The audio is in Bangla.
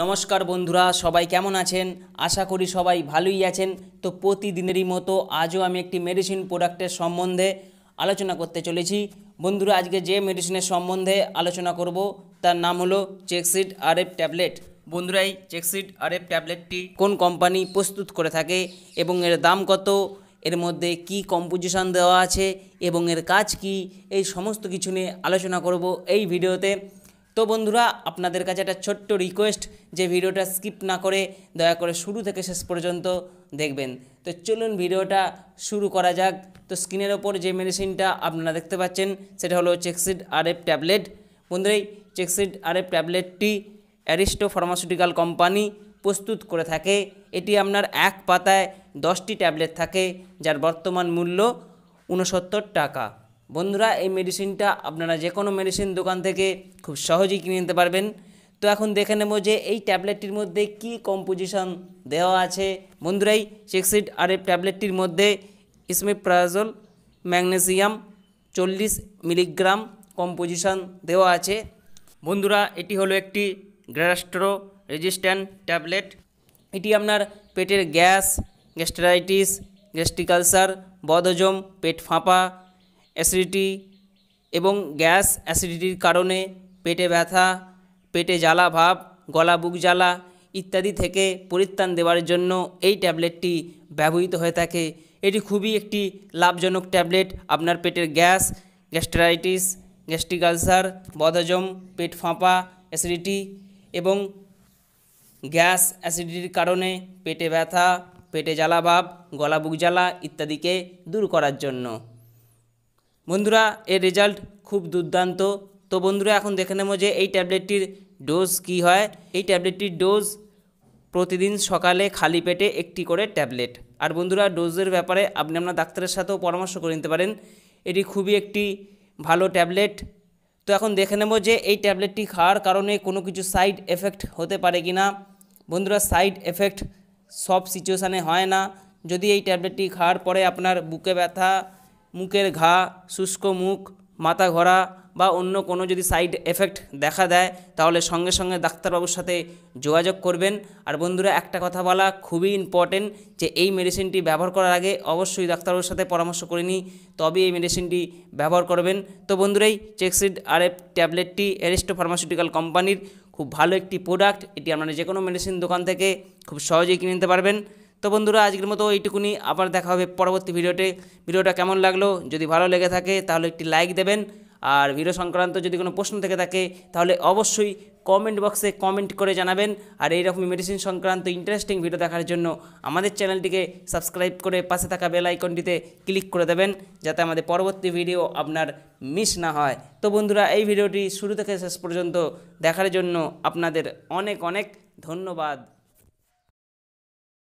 নমস্কার বন্ধুরা সবাই কেমন আছেন আশা করি সবাই ভালোই আছেন তো প্রতিদিনেরই মতো আজও আমি একটি মেডিসিন প্রোডাক্টের সম্বন্ধে আলোচনা করতে চলেছি বন্ধুরা আজকে যে মেডিসিনের সম্বন্ধে আলোচনা করব তার নাম হলো চেকসিড আরএফ ট্যাবলেট বন্ধুরা এই চেকসিড আরএফ ট্যাবলেটটি কোন কোম্পানি প্রস্তুত করে থাকে এবং এর দাম কত এর মধ্যে কি কম্পোজিশন দেওয়া আছে এবং এর কাজ কি এই সমস্ত কিছু নিয়ে আলোচনা করব এই ভিডিওতে তো বন্ধুরা আপনাদের কাছে একটা ছোট্ট রিকোয়েস্ট যে ভিডিওটা স্কিপ না করে দয়া করে শুরু থেকে শেষ পর্যন্ত দেখবেন তো চলুন ভিডিওটা শুরু করা যাক তো স্ক্রিনের ওপর যে মেডিসিনটা আপনারা দেখতে পাচ্ছেন সেটা হলো চেক্সিড আরএফ ট্যাবলেট বন্ধুরা চেক্সিড আরএফ ট্যাবলেটটি অ্যারিস্টো ফার্মাসিউটিক্যাল কোম্পানি প্রস্তুত করে থাকে এটি আপনার এক পাতায় দশটি ট্যাবলেট থাকে যার বর্তমান মূল্য উনসত্তর টাকা বন্ধুরা এই মেডিসিনটা আপনারা যে কোনো মেডিসিন দোকান থেকে খুব সহজেই কিনে নিতে পারবেন তো এখন দেখে নেব যে এই ট্যাবলেটটির মধ্যে কি কম্পোজিশন দেওয়া আছে বন্ধুরাই চেকসিড আর এফ ট্যাবলেটটির মধ্যে ইসমিপ্রাজল ম্যাগনেসিয়াম চল্লিশ মিলিগ্রাম কম্পোজিশন দেওয়া আছে বন্ধুরা এটি হলো একটি গ্যাস্ট্রো রেজিস্ট্যান্ট ট্যাবলেট এটি আপনার পেটের গ্যাস গ্যাস্ট্রাইটিস গ্যাস্ট্রিক আলসার বদহজম পেট ফাঁপা অ্যাসিডিটি এবং গ্যাস অ্যাসিডিটির কারণে পেটে ব্যথা পেটে জ্বালা ভাব গলা বুক জ্বালা ইত্যাদি থেকে পরিত্রাণ দেওয়ার জন্য এই ট্যাবলেটটি ব্যবহৃত হয়ে থাকে এটি খুবই একটি লাভজনক ট্যাবলেট আপনার পেটের গ্যাস গ্যাস্ট্রাইটিস গ্যাস্ট্রিক আলসার বদহজম পেট ফাঁপা অ্যাসিডিটি এবং গ্যাস অ্যাসিডিটির কারণে পেটে ব্যথা পেটে জ্বালাভাব গলা বুক জ্বালা ইত্যাদিকে দূর করার জন্য বন্ধুরা এর রেজাল্ট খুব দুর্দান্ত তো বন্ধুরা এখন দেখে নেব যে এই ট্যাবলেটটির ডোজ কি হয় এই ট্যাবলেটটির ডোজ প্রতিদিন সকালে খালি পেটে একটি করে ট্যাবলেট আর বন্ধুরা ডোজের ব্যাপারে আপনি আপনার ডাক্তারের সাথেও পরামর্শ করে নিতে পারেন এটি খুবই একটি ভালো ট্যাবলেট তো এখন দেখে নেব যে এই ট্যাবলেটটি খাওয়ার কারণে কোনো কিছু সাইড এফেক্ট হতে পারে কি না বন্ধুরা সাইড এফেক্ট সব সিচুয়েশানে হয় না যদি এই ট্যাবলেটটি খাওয়ার পরে আপনার বুকে ব্যথা মুখের ঘা শুষ্ক মুখ মাথা ঘোরা বা অন্য কোনো যদি সাইড এফেক্ট দেখা দেয় তাহলে সঙ্গে সঙ্গে ডাক্তারবাবুর সাথে যোগাযোগ করবেন আর বন্ধুরা একটা কথা বলা খুবই ইম্পর্টেন্ট যে এই মেডিসিনটি ব্যবহার করার আগে অবশ্যই ডাক্তারবাবুর সাথে পরামর্শ করে নিই তবে এই মেডিসিনটি ব্যবহার করবেন তো বন্ধুরাই চেকসিড আর এফ ট্যাবলেটটি এরিস্টো ফার্মাসিউটিক্যাল কোম্পানির খুব ভালো একটি প্রোডাক্ট এটি আপনারা যে কোনো মেডিসিন দোকান থেকে খুব সহজেই কিনে নিতে পারবেন তো বন্ধুরা আজকের মতো এইটুকুনি আবার দেখা হবে পরবর্তী ভিডিওতে ভিডিওটা কেমন লাগলো যদি ভালো লেগে থাকে তাহলে একটি লাইক দেবেন আর ভিডিও সংক্রান্ত যদি কোনো প্রশ্ন থেকে থাকে তাহলে অবশ্যই কমেন্ট বক্সে কমেন্ট করে জানাবেন আর এইরকম মেডিসিন সংক্রান্ত ইন্টারেস্টিং ভিডিও দেখার জন্য আমাদের চ্যানেলটিকে সাবস্ক্রাইব করে পাশে থাকা বেল আইকনটিতে ক্লিক করে দেবেন যাতে আমাদের পরবর্তী ভিডিও আপনার মিস না হয় তো বন্ধুরা এই ভিডিওটি শুরু থেকে শেষ পর্যন্ত দেখার জন্য আপনাদের অনেক অনেক ধন্যবাদ